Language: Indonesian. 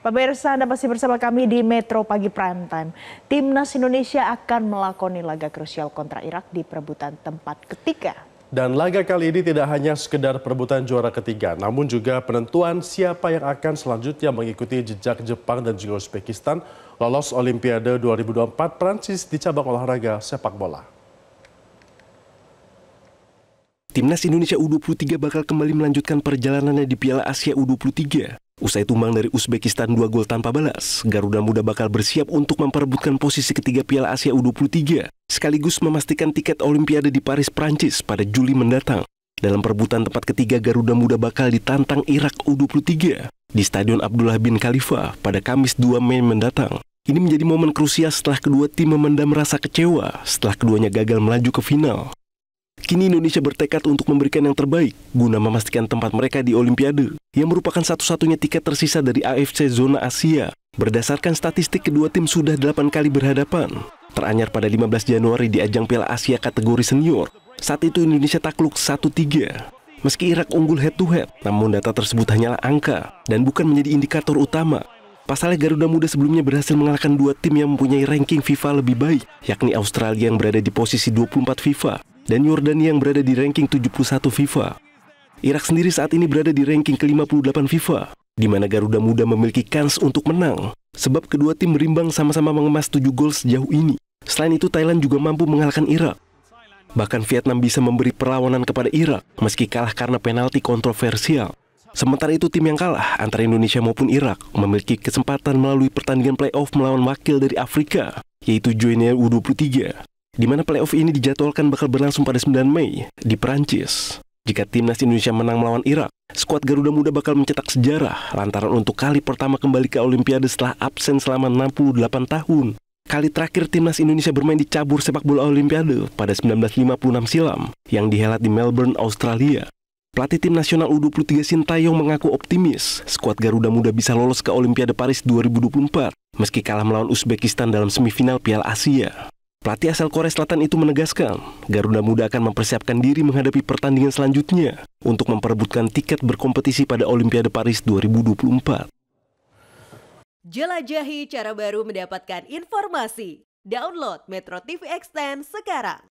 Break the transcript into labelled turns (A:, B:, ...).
A: Pemirsa Anda masih bersama kami di Metro Pagi Prime Time. Timnas Indonesia akan melakoni laga krusial kontra Irak di perebutan tempat ketiga. Dan laga kali ini tidak hanya sekedar perebutan juara ketiga, namun juga penentuan siapa yang akan selanjutnya mengikuti jejak Jepang dan juga Uzbekistan lolos Olimpiade 2024 Prancis di cabang olahraga sepak bola. Timnas Indonesia U23 bakal kembali melanjutkan perjalanannya di Piala Asia U23. Usai tumbang dari Uzbekistan dua gol tanpa balas, Garuda Muda bakal bersiap untuk memperebutkan posisi ketiga Piala Asia U23, sekaligus memastikan tiket Olimpiade di Paris, Prancis pada Juli mendatang. Dalam perebutan tempat ketiga, Garuda Muda bakal ditantang Irak U23 di Stadion Abdullah bin Khalifa pada Kamis 2 Mei mendatang. Ini menjadi momen krusial setelah kedua tim memendam rasa kecewa setelah keduanya gagal melaju ke final. Kini Indonesia bertekad untuk memberikan yang terbaik guna memastikan tempat mereka di Olimpiade, yang merupakan satu-satunya tiket tersisa dari AFC Zona Asia. Berdasarkan statistik, kedua tim sudah 8 kali berhadapan. Teranyar pada 15 Januari di ajang Piala Asia kategori senior. Saat itu Indonesia takluk 1-3. Meski Irak unggul head-to-head, -head, namun data tersebut hanyalah angka dan bukan menjadi indikator utama Pasalnya Garuda Muda sebelumnya berhasil mengalahkan dua tim yang mempunyai ranking FIFA lebih baik, yakni Australia yang berada di posisi 24 FIFA dan Yordania yang berada di ranking 71 FIFA. Irak sendiri saat ini berada di ranking ke-58 FIFA, di mana Garuda Muda memiliki kans untuk menang, sebab kedua tim berimbang sama-sama mengemas 7 gol sejauh ini. Selain itu, Thailand juga mampu mengalahkan Irak. Bahkan Vietnam bisa memberi perlawanan kepada Irak, meski kalah karena penalti kontroversial. Sementara itu tim yang kalah antara Indonesia maupun Irak memiliki kesempatan melalui pertandingan playoff melawan wakil dari Afrika, yaitu Juvenile U23 di mana playoff ini dijadwalkan bakal berlangsung pada 9 Mei di Perancis. Jika timnas Indonesia menang melawan Irak, skuad Garuda Muda bakal mencetak sejarah lantaran untuk kali pertama kembali ke Olimpiade setelah absen selama 68 tahun. Kali terakhir timnas Indonesia bermain di cabur sepak bola Olimpiade pada 1956 silam yang dihelat di Melbourne, Australia. Pelatih tim nasional U23 Sintayong mengaku optimis skuad Garuda Muda bisa lolos ke Olimpiade Paris 2024 meski kalah melawan Uzbekistan dalam semifinal Piala Asia. Pelatih asal Korea Selatan itu menegaskan, Garuda Muda akan mempersiapkan diri menghadapi pertandingan selanjutnya untuk memperebutkan tiket berkompetisi pada Olimpiade Paris 2024. Jelajahi cara baru mendapatkan informasi. Download Metro TV Extend sekarang.